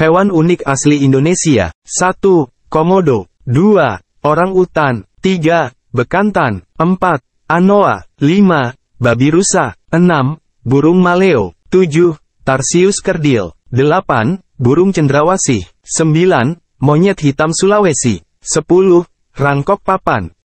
Hewan unik asli Indonesia. 1. Komodo. 2. Orang utan. 3. Bekantan. 4. Anoa. 5. Babi rusa. 6. Burung maleo. 7. Tarsius kerdil. 8. Burung cendrawasih. 9. Monyet hitam Sulawesi. 10. Rangkok papan.